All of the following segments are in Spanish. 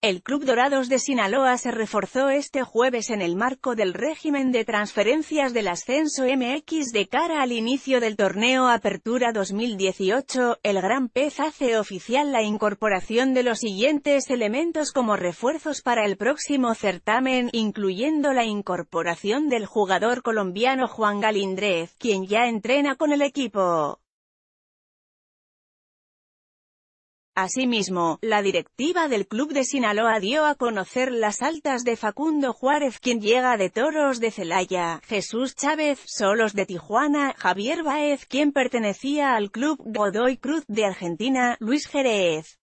El Club Dorados de Sinaloa se reforzó este jueves en el marco del régimen de transferencias del ascenso MX de cara al inicio del torneo Apertura 2018. El Gran Pez hace oficial la incorporación de los siguientes elementos como refuerzos para el próximo certamen, incluyendo la incorporación del jugador colombiano Juan Galindrez, quien ya entrena con el equipo. Asimismo, la directiva del club de Sinaloa dio a conocer las altas de Facundo Juárez quien llega de Toros de Celaya, Jesús Chávez, Solos de Tijuana, Javier Baez quien pertenecía al club Godoy Cruz de Argentina, Luis Jerez,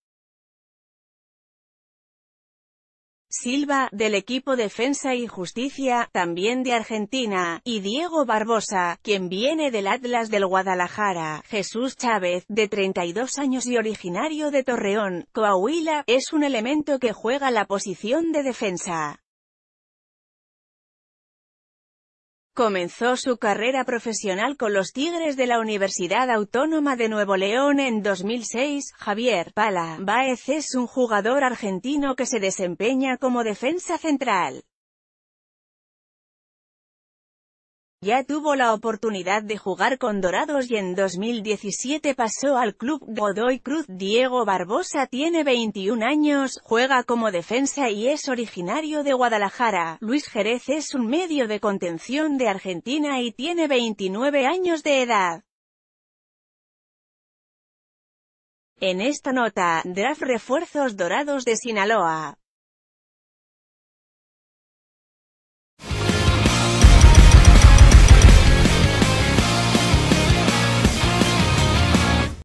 Silva, del equipo Defensa y Justicia, también de Argentina, y Diego Barbosa, quien viene del Atlas del Guadalajara. Jesús Chávez, de 32 años y originario de Torreón, Coahuila, es un elemento que juega la posición de defensa. Comenzó su carrera profesional con los Tigres de la Universidad Autónoma de Nuevo León en 2006. Javier Pala Baez es un jugador argentino que se desempeña como defensa central. Ya tuvo la oportunidad de jugar con Dorados y en 2017 pasó al club Godoy Cruz. Diego Barbosa tiene 21 años, juega como defensa y es originario de Guadalajara. Luis Jerez es un medio de contención de Argentina y tiene 29 años de edad. En esta nota, draft refuerzos dorados de Sinaloa.